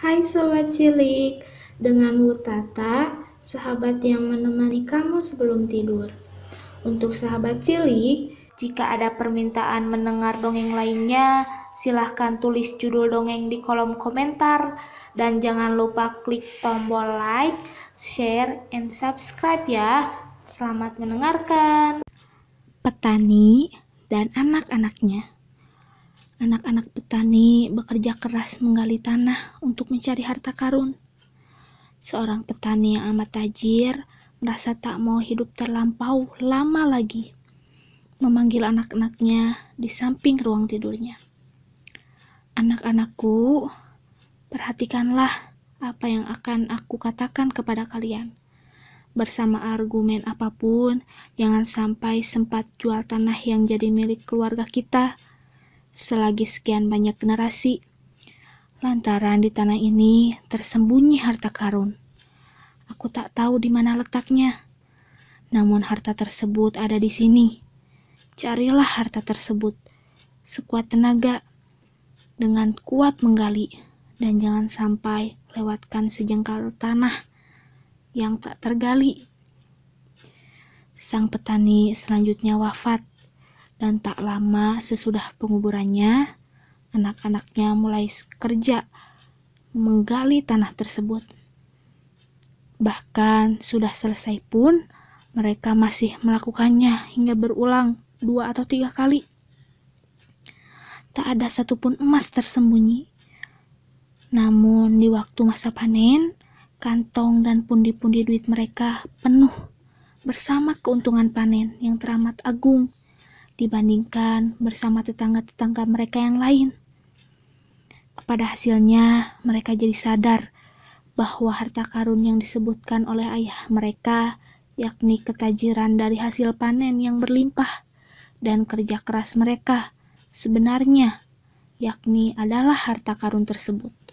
Hai Sobat Cilik, dengan Wutata, sahabat yang menemani kamu sebelum tidur. Untuk sahabat cilik, jika ada permintaan mendengar dongeng lainnya, silahkan tulis judul dongeng di kolom komentar. Dan jangan lupa klik tombol like, share, and subscribe ya. Selamat mendengarkan. Petani dan anak-anaknya. Anak-anak petani bekerja keras menggali tanah untuk mencari harta karun. Seorang petani yang amat tajir merasa tak mau hidup terlampau lama lagi. Memanggil anak-anaknya di samping ruang tidurnya. Anak-anakku, perhatikanlah apa yang akan aku katakan kepada kalian. Bersama argumen apapun, jangan sampai sempat jual tanah yang jadi milik keluarga kita selagi sekian banyak generasi. Lantaran di tanah ini tersembunyi harta karun. Aku tak tahu di mana letaknya. Namun harta tersebut ada di sini. Carilah harta tersebut sekuat tenaga dengan kuat menggali dan jangan sampai lewatkan sejengkal tanah yang tak tergali. Sang petani selanjutnya wafat dan tak lama sesudah penguburannya, anak-anaknya mulai kerja menggali tanah tersebut. Bahkan sudah selesai pun, mereka masih melakukannya hingga berulang dua atau tiga kali. Tak ada satupun emas tersembunyi. Namun di waktu masa panen, kantong dan pundi-pundi duit mereka penuh bersama keuntungan panen yang teramat agung dibandingkan bersama tetangga-tetangga mereka yang lain. Kepada hasilnya, mereka jadi sadar bahwa harta karun yang disebutkan oleh ayah mereka, yakni ketajiran dari hasil panen yang berlimpah dan kerja keras mereka, sebenarnya yakni adalah harta karun tersebut.